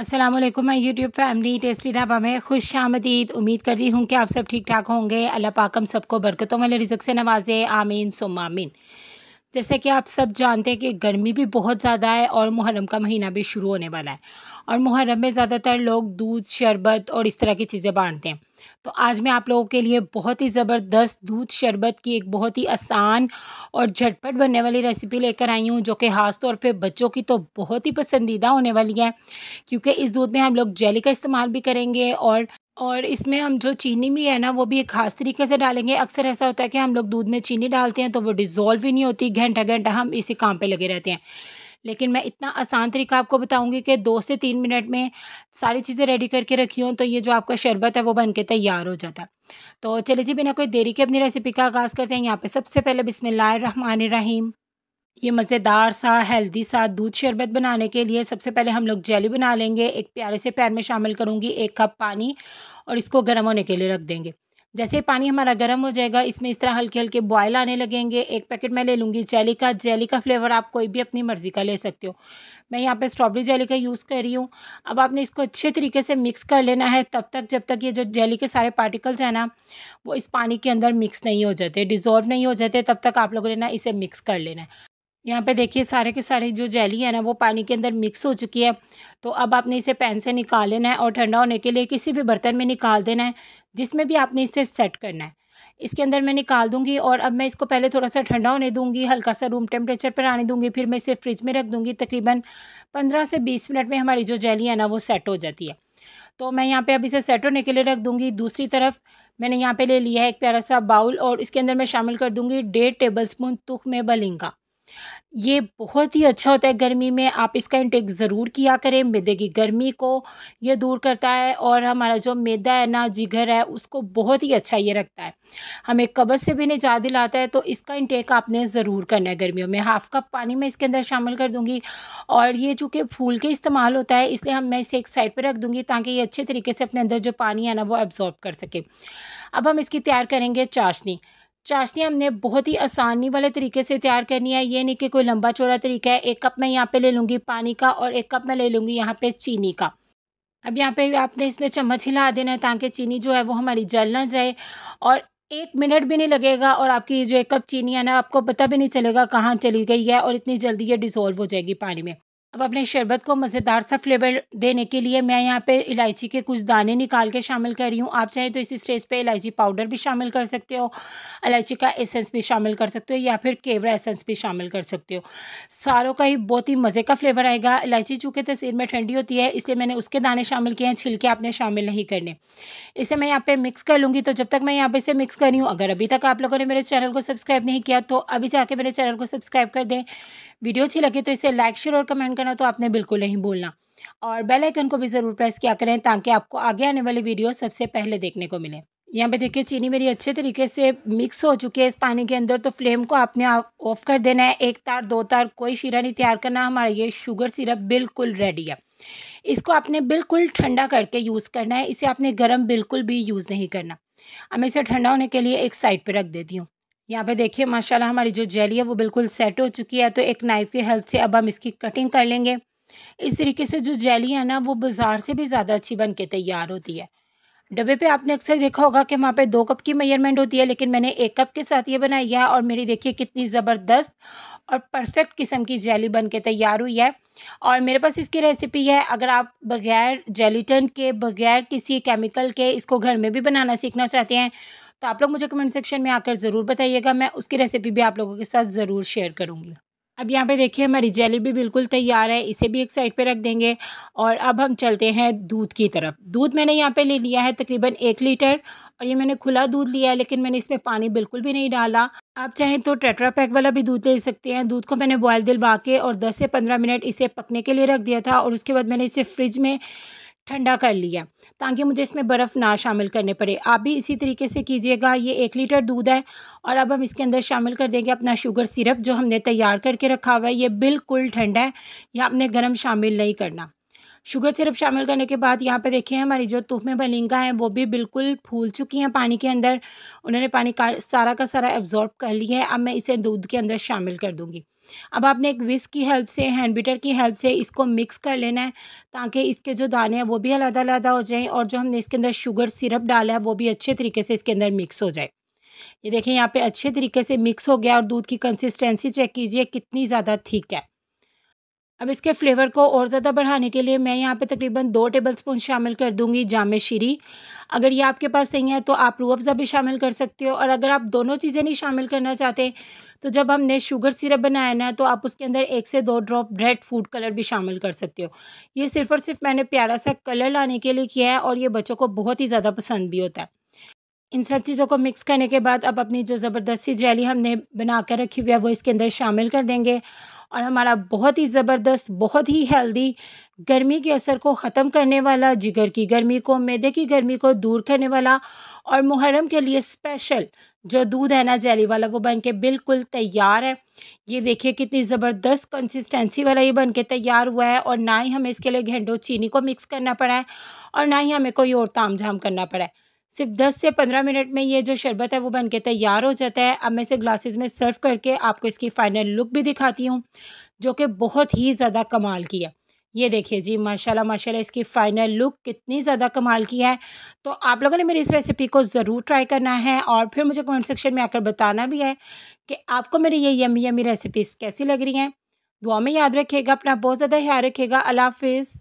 Aslam my YouTube family tasty dhaba में खुश आमदीद उम्मीद करती हूँ कि आप सब ठीक ठाक होंगे अल्लाह पाकम सबको बरकतों वाले रिजक से नवाजे आमीन सुम आमीन जैसे कि आप सब जानते हैं कि गर्मी भी बहुत ज़्यादा है और मुहर्रम का महीना भी शुरू होने वाला है और मुहर्रम में ज़्यादातर लोग दूध शरबत और इस तरह की चीज़ें बांटते हैं तो आज मैं आप लोगों के लिए बहुत ही ज़बरदस्त दूध शरबत की एक बहुत ही आसान और झटपट बनने वाली रेसिपी लेकर आई हूँ जो कि ख़ास तौर बच्चों की तो बहुत ही पसंदीदा होने वाली है क्योंकि इस दूध में हम लोग जेली का इस्तेमाल भी करेंगे और और इसमें हम जो चीनी भी है ना वो भी एक खास तरीके से डालेंगे अक्सर ऐसा होता है कि हम लोग दूध में चीनी डालते हैं तो वो डिज़ोल्व ही नहीं होती घंटा घंटा हम इसी काम पे लगे रहते हैं लेकिन मैं इतना आसान तरीका आपको बताऊंगी कि दो से तीन मिनट में सारी चीज़ें रेडी करके रखी हूँ तो ये जो आपका शरबत है वो बन के तैयार हो जाता तो चलिए जी बिना कोई देरी के अपनी रेसिपी का आगाज़ करते हैं यहाँ पर सबसे पहले बिसमिल्लर रहीम ये मज़ेदार सा हेल्दी सा दूध शरबत बनाने के लिए सबसे पहले हम लोग जेली बना लेंगे एक प्यारे से पैन में शामिल करूँगी एक कप पानी और इसको गर्म होने के लिए रख देंगे जैसे पानी हमारा गर्म हो जाएगा इसमें इस तरह हल्के हल्के बॉयल आने लगेंगे एक पैकेट मैं ले लूँगी जेली का जेली का फ्लेवर आप कोई भी अपनी मर्ज़ी का ले सकते हो मैं यहाँ पे स्ट्रॉबेरी जेली का यूज़ कर रही हूँ अब आपने इसको अच्छे तरीके से मिक्स कर लेना है तब तक जब तक ये जो जेली के सारे पार्टिकल्स हैं ना वो इस पानी के अंदर मिक्स नहीं हो जाते डिज़ोल्व नहीं हो जाते तब तक आप लोगों ने ना इसे मिक्स कर लेना है यहाँ पे देखिए सारे के सारे जो जेली है ना वो पानी के अंदर मिक्स हो चुकी है तो अब आपने इसे पैन से निकाल लेना है और ठंडा होने के लिए किसी भी बर्तन में निकाल देना है जिसमें भी आपने इसे सेट करना है इसके अंदर मैं निकाल दूंगी और अब मैं इसको पहले थोड़ा सा ठंडा होने दूंगी हल्का सा रूम टेम्परेचर पर आने दूंगी फिर मैं इसे फ्रिज में रख दूंगी तकरीबन पंद्रह से बीस मिनट में हमारी जो जेली है ना वो सेट हो जाती है तो मैं यहाँ पे अब इसे सेट होने के लिए रख दूंगी दूसरी तरफ मैंने यहाँ पे ले लिया है एक प्यारा सा बाउल और इसके अंदर मैं शामिल कर दूंगी डेढ़ टेबल स्पून तुख में बलिंगा ये बहुत ही अच्छा होता है गर्मी में आप इसका इंटेक ज़रूर किया करें मैदे की गर्मी को ये दूर करता है और हमारा जो मैदा है ना जिगर है उसको बहुत ही अच्छा ये रखता है हमें कब्ज़ से भी ज्यादा दिलाता है तो इसका इंटेक आपने ज़रूर करना है गर्मियों में हाफ़ कप पानी मैं इसके अंदर शामिल कर दूँगी और ये चूँकि फूल के इस्तेमाल होता है इसलिए हम मैं इसे एक साइड पर रख दूँगी ताकि ये अच्छे तरीके से अपने अंदर जो पानी है ना वो एब्ज़ॉर्ब कर सके अब हम इसकी तैयार करेंगे चाशनी चाशनी हमने बहुत ही आसानी वाले तरीके से तैयार करनी है ये नहीं कि कोई लंबा चौड़ा तरीका है एक कप मैं यहाँ पे ले लूँगी पानी का और एक कप मैं ले लूँगी यहाँ पे चीनी का अब यहाँ पे आपने इसमें चम्मच हिला देना है ताकि चीनी जो है वो हमारी जल ना जाए और एक मिनट भी नहीं लगेगा और आपकी जो एक कप चीनी है ना आपको पता भी नहीं चलेगा कहाँ चली गई है और इतनी जल्दी ये डिज़ोल्व हो जाएगी पानी में अब अपने शरबत को मज़ेदार सा फ्लेवर देने के लिए मैं यहाँ पे इलायची के कुछ दाने निकाल के शामिल कर रही हूँ आप चाहें तो इसी स्टेज पे इलायची पाउडर भी शामिल कर सकते हो इलायची का एसेंस भी शामिल कर सकते हो या फिर केवरा एसेंस भी शामिल कर सकते हो सारों का ही बहुत ही मज़े का फ्लेवर आएगा इलायची चूँकि तस्वीर तो में ठंडी होती है इसलिए मैंने उसके दाने शामिल किए हैं छिलके आपने शामिल नहीं करने इसे मैं यहाँ पर मिक्स कर लूँगी तो जब तक मैं यहाँ पर इसे मिक्स कर रही हूँ अगर अभी तक आप लोगों ने मेरे चैनल को सब्सक्राइब नहीं किया तो अभी से आके मेरे चैनल को सब्सक्राइब कर दें वीडियो अच्छी लगी तो इसे लाइक शेयर और कमेंट करना तो आपने बिल्कुल नहीं भूलना और बेल आइकन को भी ज़रूर प्रेस किया करें ताकि आपको आगे आने वाली वीडियो सबसे पहले देखने को मिले यहाँ पे देखिए चीनी मेरी अच्छे तरीके से मिक्स हो चुकी है इस पानी के अंदर तो फ्लेम को आपने ऑफ कर देना है एक तार दो तार कोई शीरा नहीं तैयार करना हमारा ये शुगर सिरप बिल्कुल रेडी है इसको आपने बिल्कुल ठंडा करके यूज़ करना है इसे आपने गर्म बिल्कुल भी यूज़ नहीं करना अब इसे ठंडा होने के लिए एक साइड पर रख देती हूँ यहाँ पे देखिए माशाल्लाह हमारी जो जेली है वो बिल्कुल सेट हो चुकी है तो एक नाइफ़ की हेल्प से अब हम इसकी कटिंग कर लेंगे इस तरीके से जो जेली है ना वो बाज़ार से भी ज़्यादा अच्छी बन के तैयार होती है डब्बे पे आपने अक्सर देखा होगा कि वहाँ पे दो कप की मेजरमेंट होती है लेकिन मैंने एक कप के साथ ये बनाई है और मेरी देखिए कितनी ज़बरदस्त और परफेक्ट किस्म की जेली बन के तैयार हुई है और मेरे पास इसकी रेसिपी है अगर आप बगैर जेलीटन के बगैर किसी केमिकल के इसको घर में भी बनाना सीखना चाहते हैं तो आप लोग मुझे कमेंट सेक्शन में आकर ज़रूर बताइएगा मैं उसकी रेसिपी भी आप लोगों के साथ ज़रूर शेयर करूँगी अब यहाँ पे देखिए हमारी जेली भी बिल्कुल तैयार है इसे भी एक साइड पे रख देंगे और अब हम चलते हैं दूध की तरफ दूध मैंने यहाँ पे ले लिया है तकरीबन एक लीटर और ये मैंने खुला दूध लिया है लेकिन मैंने इसमें पानी बिल्कुल भी नहीं डाला आप चाहें तो टेट्रा पैक वाला भी दूध ले सकते हैं दूध को मैंने बॉयल दिलवा के और दस से पंद्रह मिनट इसे पकने के लिए रख दिया था और उसके बाद मैंने इसे फ्रिज में ठंडा कर लिया ताकि मुझे इसमें बर्फ़ ना शामिल करने पड़े आप भी इसी तरीके से कीजिएगा ये एक लीटर दूध है और अब हम इसके अंदर शामिल कर देंगे अपना शुगर सिरप जो हमने तैयार करके रखा हुआ है ये बिल्कुल ठंडा है यह आपने गर्म शामिल नहीं करना शुगर सिरप शामिल करने के बाद यहाँ पे देखिए हमारी जो तुफ में बलिंगा है वो भी बिल्कुल फूल चुकी हैं पानी के अंदर उन्होंने पानी का सारा का सारा एब्जॉर्ब कर लिया है अब मैं इसे दूध के अंदर शामिल कर दूँगी अब आपने एक विस्क की हेल्प से हैंड बीटर की हेल्प से इसको मिक्स कर लेना है ताकि इसके जो दाने हैं वो भी अलहदा अलहदा हो जाएँ और जो हमने इसके अंदर शुगर सिरप डाला है वो भी अच्छे तरीके से इसके अंदर मिक्स हो जाए ये देखें यहाँ पे अच्छे तरीके से मिक्स हो गया और दूध की कंसिस्टेंसी चेक कीजिए कितनी ज़्यादा ठीक है अब इसके फ्लेवर को और ज़्यादा बढ़ाने के लिए मैं यहाँ पे तकरीबन दो टेबल स्पून शामिल कर दूँगी जाम शीरी अगर ये आपके पास नहीं है तो आप रू अफ़ज़ा भी शामिल कर सकते हो और अगर आप दोनों चीज़ें नहीं शामिल करना चाहते तो जब हमने शुगर सिरप बनाया ना तो आप उसके अंदर एक से दो ड्रॉप रेड फूड कलर भी शामिल कर सकते हो ये सिर्फ़ और सिर्फ मैंने प्यारा सा कलर लाने के लिए किया है और ये बच्चों को बहुत ही ज़्यादा पसंद भी होता है इन सब चीज़ों को मिक्स करने के बाद अब अपनी जो ज़बरदस्ती जेली हमने बना कर रखी हुई है वो इसके अंदर शामिल कर देंगे और हमारा बहुत ही ज़बरदस्त बहुत ही हेल्दी गर्मी के असर को ख़त्म करने वाला जिगर की गर्मी को मैदे की गर्मी को दूर करने वाला और मुहर्रम के लिए स्पेशल जो दूध है ना जैली वाला वो बन के बिल्कुल तैयार है ये देखिए कितनी ज़बरदस्त कंसिस्टेंसी वाला ये बन के तैयार हुआ है और ना ही हमें इसके लिए घंटों चीनी को मिक्स करना पड़ा है और ना ही हमें कोई और ताम झाम करना पड़ा है सिर्फ 10 से 15 मिनट में ये जो शरबत है वो बनके तैयार हो जाता है अब मैं इसे ग्लासेस में सर्व करके आपको इसकी फ़ाइनल लुक भी दिखाती हूँ जो कि बहुत ही ज़्यादा कमाल की है ये देखिए जी माशाल्लाह माशाल्लाह इसकी फ़ाइनल लुक कितनी ज़्यादा कमाल की है तो आप लोगों ने मेरी इस रेसिपी को ज़रूर ट्राई करना है और फिर मुझे कमेंट सेक्शन में आकर बताना भी है कि आपको मेरी ये यमी यमी रेसिपीज़ कैसी लग रही हैं दुआ में याद रखिएगा अपना बहुत ज़्यादा ख्याल रखिएगा अल्लाह हाफिज़